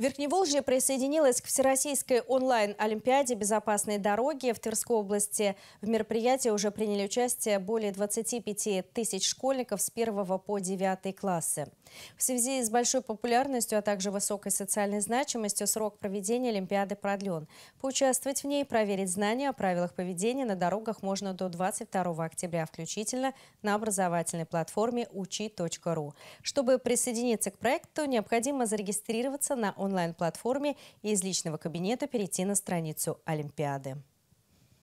Верхневолжье присоединилось к Всероссийской онлайн-олимпиаде «Безопасные дороги» в Тверской области. В мероприятии уже приняли участие более 25 тысяч школьников с 1 по 9 классы. В связи с большой популярностью, а также высокой социальной значимостью срок проведения Олимпиады продлен. Поучаствовать в ней и проверить знания о правилах поведения на дорогах можно до 22 октября включительно на образовательной платформе учи.ру. Чтобы присоединиться к проекту, необходимо зарегистрироваться на онлайн онлайн-платформе и из личного кабинета перейти на страницу Олимпиады.